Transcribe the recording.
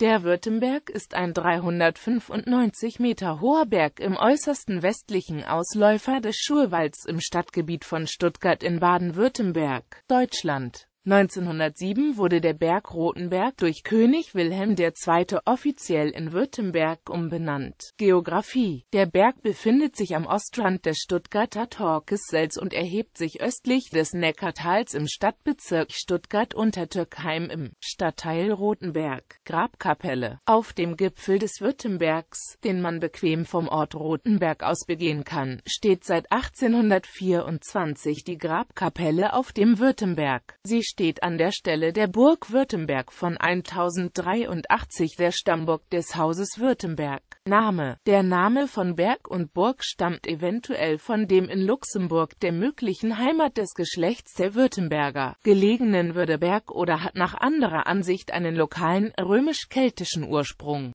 Der Württemberg ist ein 395 Meter hoher Berg im äußersten westlichen Ausläufer des Schurwalds im Stadtgebiet von Stuttgart in Baden-Württemberg, Deutschland 1907 wurde der Berg Rothenberg durch König Wilhelm II. offiziell in Württemberg umbenannt. Geografie Der Berg befindet sich am Ostrand des Stuttgarter Torkessels und erhebt sich östlich des Neckartals im Stadtbezirk Stuttgart-Untertürkheim im Stadtteil Rothenberg. Grabkapelle Auf dem Gipfel des Württembergs, den man bequem vom Ort Rothenberg aus begehen kann, steht seit 1824 die Grabkapelle auf dem Württemberg. Sie steht an der Stelle der Burg Württemberg von 1083 der Stammburg des Hauses Württemberg. Name Der Name von Berg und Burg stammt eventuell von dem in Luxemburg, der möglichen Heimat des Geschlechts der Württemberger, gelegenen Würdeberg oder hat nach anderer Ansicht einen lokalen römisch-keltischen Ursprung